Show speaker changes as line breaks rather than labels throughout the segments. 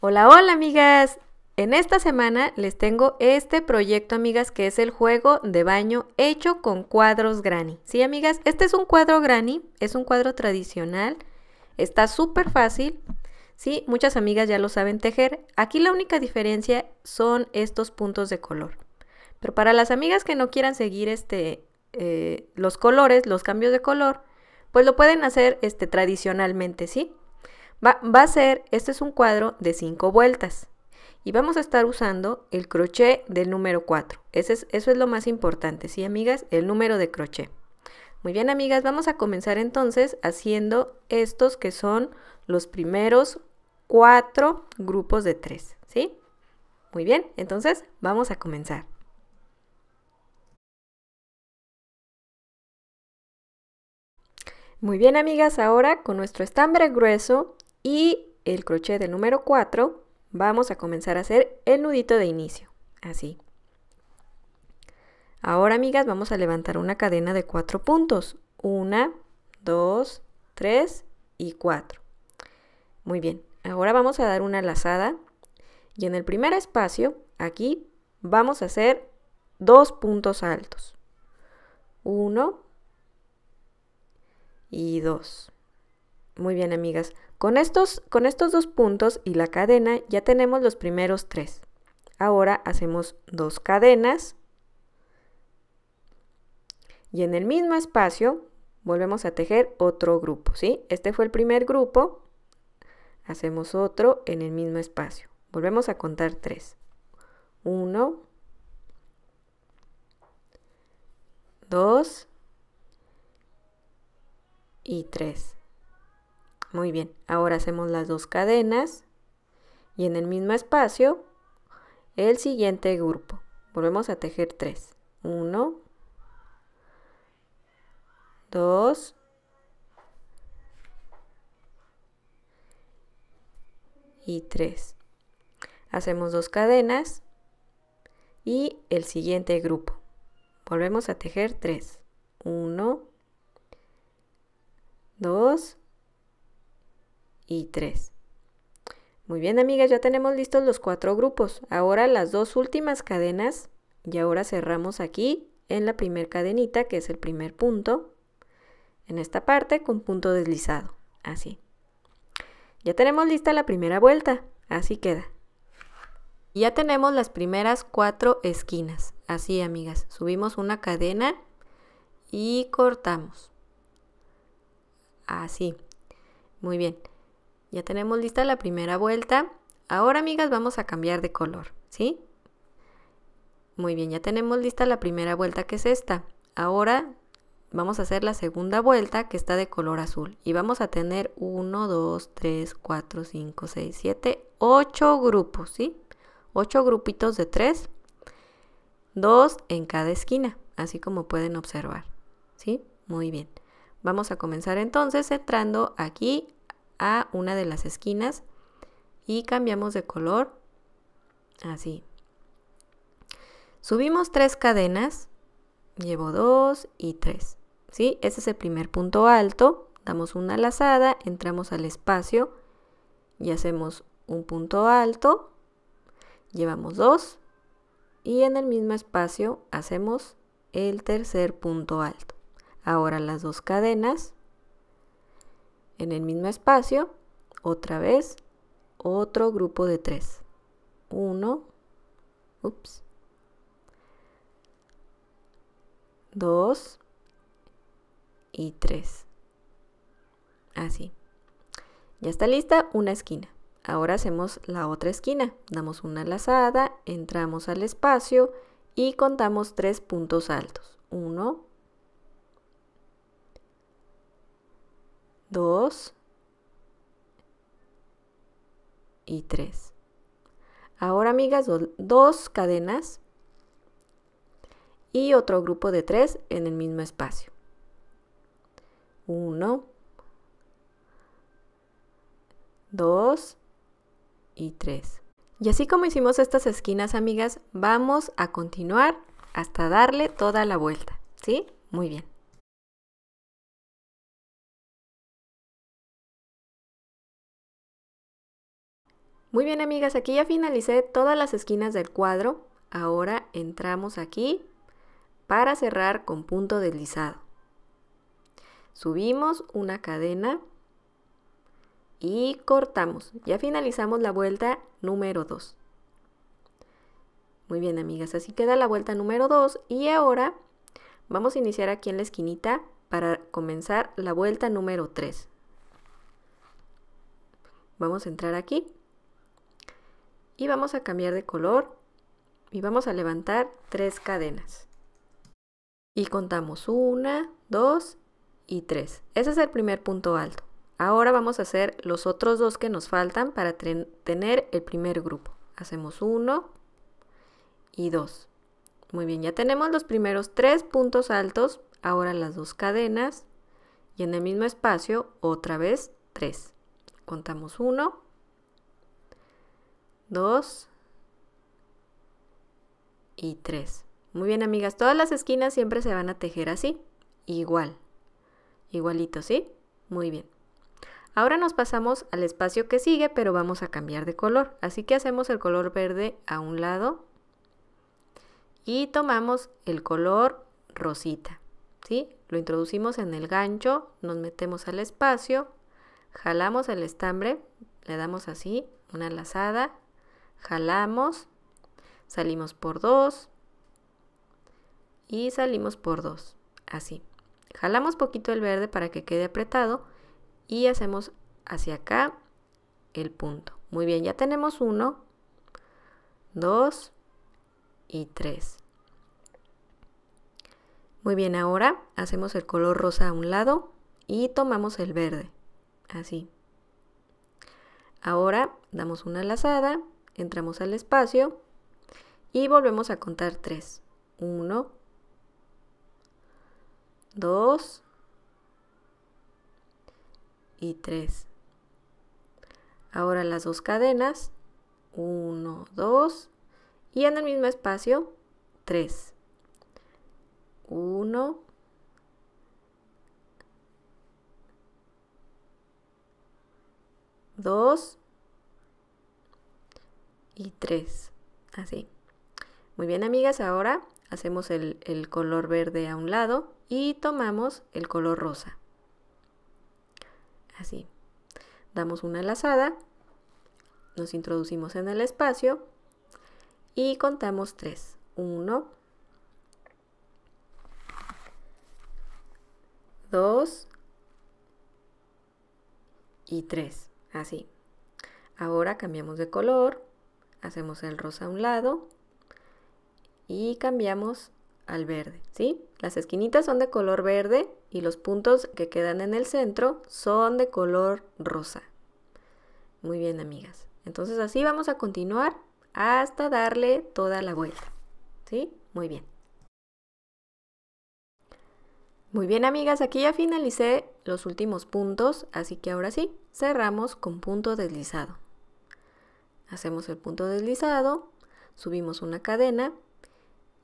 Hola, hola amigas. En esta semana les tengo este proyecto, amigas, que es el juego de baño hecho con cuadros granny. Sí, amigas, este es un cuadro granny, es un cuadro tradicional, está súper fácil. Sí, muchas amigas ya lo saben tejer. Aquí la única diferencia son estos puntos de color. Pero para las amigas que no quieran seguir este, eh, los colores, los cambios de color, pues lo pueden hacer este, tradicionalmente, ¿sí? Va, a ser, este es un cuadro de 5 vueltas y vamos a estar usando el crochet del número 4. eso es lo más importante, ¿sí amigas? El número de crochet. Muy bien amigas, vamos a comenzar entonces haciendo estos que son los primeros 4 grupos de 3, ¿sí? Muy bien, entonces vamos a comenzar. Muy bien amigas, ahora con nuestro estambre grueso y el crochet del número 4 vamos a comenzar a hacer el nudito de inicio, así. Ahora, amigas, vamos a levantar una cadena de 4 puntos. 1, 2, 3 y 4. Muy bien, ahora vamos a dar una lazada y en el primer espacio, aquí, vamos a hacer dos puntos altos. 1 y 2. Muy bien, amigas. Con estos, con estos dos puntos y la cadena ya tenemos los primeros tres. Ahora hacemos dos cadenas y en el mismo espacio volvemos a tejer otro grupo, ¿sí? Este fue el primer grupo, hacemos otro en el mismo espacio. Volvemos a contar tres. Uno, dos y tres. Muy bien, ahora hacemos las dos cadenas y en el mismo espacio el siguiente grupo. Volvemos a tejer 3. 1, 2, y 3. Hacemos dos cadenas y el siguiente grupo. Volvemos a tejer 3. 1, 2 y 3. Muy bien, amigas, ya tenemos listos los cuatro grupos. Ahora las dos últimas cadenas y ahora cerramos aquí en la primer cadenita, que es el primer punto, en esta parte con punto deslizado, así. Ya tenemos lista la primera vuelta, así queda. Ya tenemos las primeras cuatro esquinas, así amigas, subimos una cadena y cortamos, así, muy bien. Ya tenemos lista la primera vuelta. Ahora, amigas, vamos a cambiar de color, ¿sí? Muy bien, ya tenemos lista la primera vuelta, que es esta. Ahora vamos a hacer la segunda vuelta, que está de color azul. Y vamos a tener 1, 2, 3, 4, 5, 6, 7, 8 grupos, ¿sí? 8 grupitos de 3, 2 en cada esquina, así como pueden observar, ¿sí? Muy bien. Vamos a comenzar entonces entrando aquí a una de las esquinas y cambiamos de color así. Subimos tres cadenas, llevo dos y tres. si Ese es el primer punto alto, damos una lazada, entramos al espacio y hacemos un punto alto, llevamos dos y en el mismo espacio hacemos el tercer punto alto. Ahora las dos cadenas, en el mismo espacio, otra vez, otro grupo de tres. Uno, dos y tres. Así. Ya está lista una esquina. Ahora hacemos la otra esquina. Damos una lazada, entramos al espacio y contamos tres puntos altos. Uno, 2 y 3. Ahora, amigas, dos cadenas y otro grupo de 3 en el mismo espacio. 1, 2 y 3. Y así como hicimos estas esquinas, amigas, vamos a continuar hasta darle toda la vuelta, ¿sí? Muy bien. Muy bien amigas, aquí ya finalicé todas las esquinas del cuadro. Ahora entramos aquí para cerrar con punto deslizado. Subimos una cadena y cortamos. Ya finalizamos la vuelta número 2. Muy bien amigas, así queda la vuelta número 2 y ahora vamos a iniciar aquí en la esquinita para comenzar la vuelta número 3. Vamos a entrar aquí y vamos a cambiar de color y vamos a levantar tres cadenas. Y contamos una, dos y tres. Ese es el primer punto alto. Ahora vamos a hacer los otros dos que nos faltan para tener el primer grupo. Hacemos uno y dos. Muy bien, ya tenemos los primeros tres puntos altos. Ahora las dos cadenas y en el mismo espacio otra vez tres. Contamos uno 2 y 3. Muy bien, amigas. Todas las esquinas siempre se van a tejer así. Igual. Igualito, ¿sí? Muy bien. Ahora nos pasamos al espacio que sigue, pero vamos a cambiar de color. Así que hacemos el color verde a un lado y tomamos el color rosita, ¿sí? Lo introducimos en el gancho, nos metemos al espacio, jalamos el estambre, le damos así, una lazada jalamos, salimos por 2 y salimos por 2, así. Jalamos poquito el verde para que quede apretado y hacemos hacia acá el punto. Muy bien, ya tenemos 1, 2 y 3. Muy bien, ahora hacemos el color rosa a un lado y tomamos el verde, así. Ahora damos una lazada entramos al espacio y volvemos a contar 3. 1, 2 y 3. Ahora las dos cadenas, 1, 2 y en el mismo espacio 3. 1, 2 y tres. Así. Muy bien, amigas, ahora hacemos el, color verde a un lado y tomamos el color rosa. Así. Damos una lazada, nos introducimos en el espacio y contamos tres. Uno. Dos. y tres. Así. Ahora cambiamos de color hacemos el rosa a un lado y cambiamos al verde, ¿sí? Las esquinitas son de color verde y los puntos que quedan en el centro son de color rosa. Muy bien, amigas. Entonces así vamos a continuar hasta darle toda la vuelta, ¿sí? Muy bien. Muy bien, amigas, aquí ya finalicé los últimos puntos, así que ahora sí, cerramos con punto deslizado. Hacemos el punto deslizado, subimos una cadena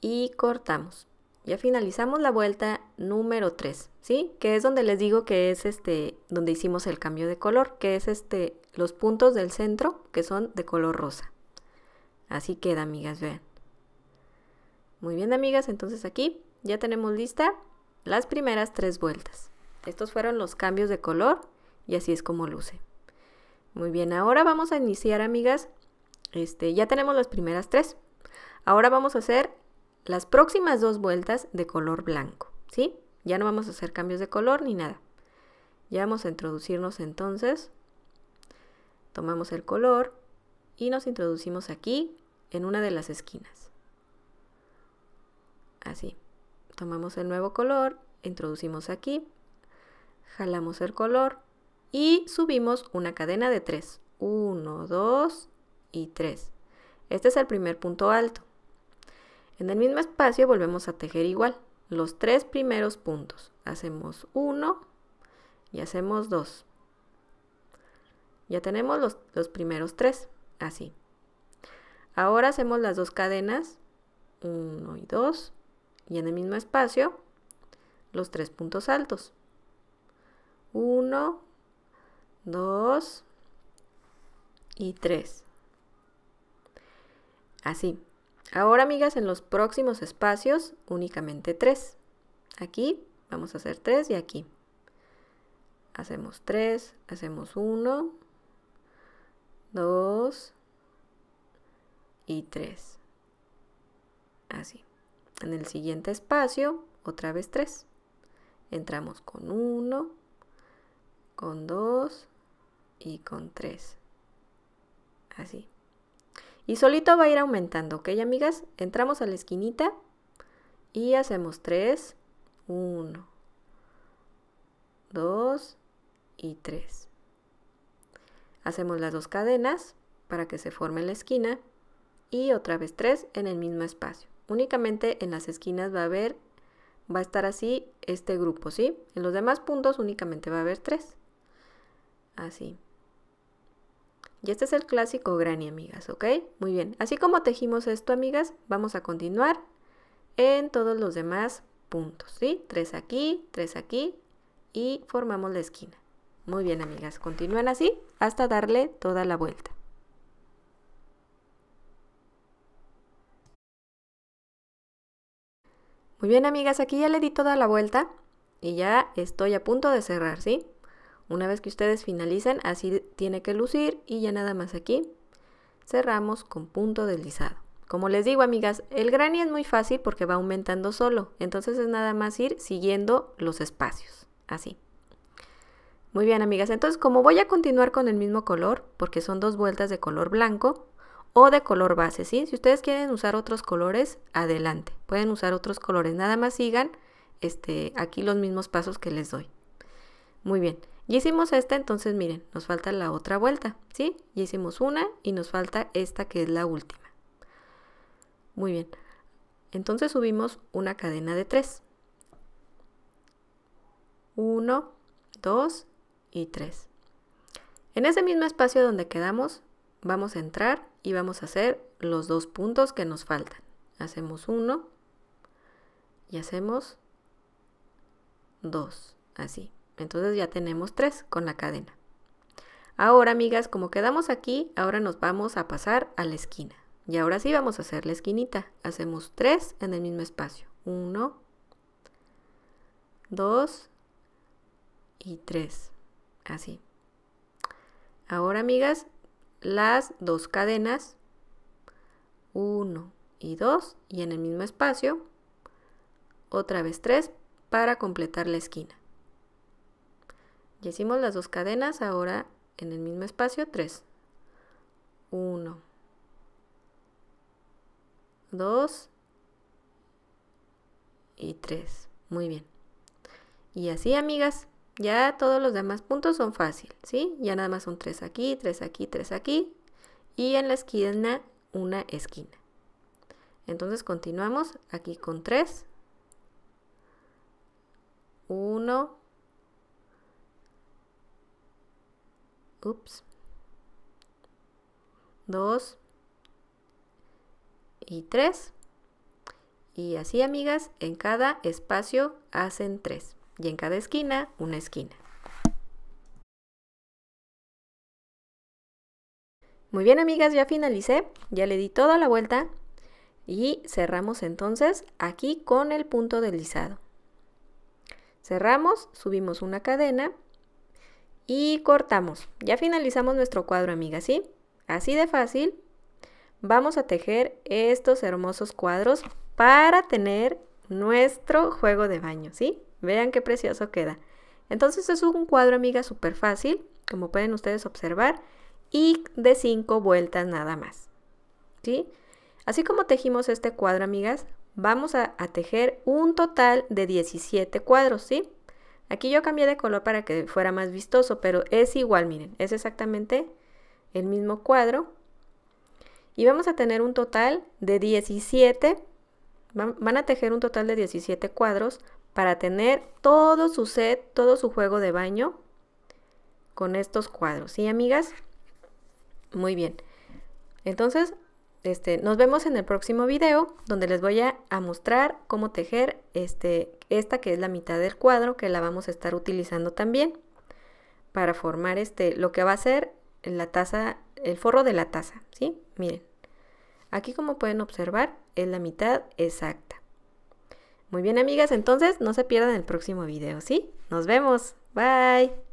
y cortamos. Ya finalizamos la vuelta número 3, ¿sí? Que es donde les digo que es este, donde hicimos el cambio de color, que es este, los puntos del centro que son de color rosa. Así queda, amigas, vean. Muy bien, amigas, entonces aquí ya tenemos lista las primeras tres vueltas. Estos fueron los cambios de color y así es como luce. Muy bien, ahora vamos a iniciar, amigas. Este, ya tenemos las primeras tres. Ahora vamos a hacer las próximas dos vueltas de color blanco, ¿sí? Ya no vamos a hacer cambios de color ni nada. Ya vamos a introducirnos entonces. Tomamos el color y nos introducimos aquí en una de las esquinas. Así. Tomamos el nuevo color, introducimos aquí, jalamos el color y subimos una cadena de 3. 1, 2 y 3. Este es el primer punto alto. En el mismo espacio volvemos a tejer igual, los tres primeros puntos. Hacemos 1 y hacemos 2. Ya tenemos los, los primeros 3 así. Ahora hacemos las dos cadenas, 1 y 2, y en el mismo espacio los tres puntos altos. 1, 2 y 3. Así. Ahora, amigas, en los próximos espacios únicamente 3. Aquí vamos a hacer 3 y aquí. Hacemos 3, hacemos 1, 2 y 3. Así. En el siguiente espacio, otra vez 3. Entramos con 1, con 2 y con 3. Así. Y solito va a ir aumentando, ¿ok, amigas? Entramos a la esquinita y hacemos 3, 1, 2 y 3. Hacemos las dos cadenas para que se forme la esquina y otra vez 3 en el mismo espacio. Únicamente en las esquinas va a haber, va a estar así este grupo, ¿sí? En los demás puntos únicamente va a haber 3. Así. Y este es el clásico granny, amigas, ¿ok? Muy bien, así como tejimos esto, amigas, vamos a continuar en todos los demás puntos, ¿sí? Tres aquí, tres aquí y formamos la esquina. Muy bien, amigas, continúan así hasta darle toda la vuelta. Muy bien, amigas, aquí ya le di toda la vuelta y ya estoy a punto de cerrar, ¿sí? Una vez que ustedes finalicen, así tiene que lucir y ya nada más aquí cerramos con punto deslizado. Como les digo, amigas, el granny es muy fácil porque va aumentando solo, entonces es nada más ir siguiendo los espacios, así. Muy bien, amigas, entonces como voy a continuar con el mismo color, porque son dos vueltas de color blanco o de color base, Si ustedes quieren usar otros colores, adelante, pueden usar otros colores, nada más sigan este, aquí los mismos pasos que les doy. Muy bien, ya hicimos esta, entonces miren, nos falta la otra vuelta, ¿sí? Ya hicimos una y nos falta esta que es la última. Muy bien. Entonces subimos una cadena de tres uno, dos y tres En ese mismo espacio donde quedamos, vamos a entrar y vamos a hacer los dos puntos que nos faltan. Hacemos uno y hacemos dos así. Entonces ya tenemos tres con la cadena. Ahora, amigas, como quedamos aquí, ahora nos vamos a pasar a la esquina. Y ahora sí vamos a hacer la esquinita. Hacemos tres en el mismo espacio. Uno, dos y tres. Así. Ahora, amigas, las dos cadenas. Uno y dos. Y en el mismo espacio. Otra vez tres para completar la esquina. Y hicimos las dos cadenas, ahora en el mismo espacio, 3. 1, 2 y 3. Muy bien. Y así, amigas, ya todos los demás puntos son fácil, ¿sí? Ya nada más son 3 aquí, 3 aquí, 3 aquí. Y en la esquina, una esquina. Entonces continuamos aquí con 3. 1, ups, 2 y 3. Y así, amigas, en cada espacio hacen tres y en cada esquina una esquina. Muy bien, amigas, ya finalicé, ya le di toda la vuelta y cerramos entonces aquí con el punto deslizado. Cerramos, subimos una cadena y cortamos. Ya finalizamos nuestro cuadro, amigas, ¿sí? Así de fácil. Vamos a tejer estos hermosos cuadros para tener nuestro juego de baño, ¿sí? Vean qué precioso queda. Entonces es un cuadro, amiga, súper fácil, como pueden ustedes observar, y de 5 vueltas nada más, ¿sí? Así como tejimos este cuadro, amigas, vamos a, a tejer un total de 17 cuadros, ¿sí? Aquí yo cambié de color para que fuera más vistoso, pero es igual, miren, es exactamente el mismo cuadro. Y vamos a tener un total de 17, van a tejer un total de 17 cuadros para tener todo su set, todo su juego de baño con estos cuadros, ¿sí amigas? Muy bien. Entonces, este, nos vemos en el próximo video donde les voy a, a mostrar cómo tejer este, esta que es la mitad del cuadro que la vamos a estar utilizando también para formar este lo que va a ser la taza el forro de la taza sí miren aquí como pueden observar es la mitad exacta muy bien amigas entonces no se pierdan el próximo video sí nos vemos bye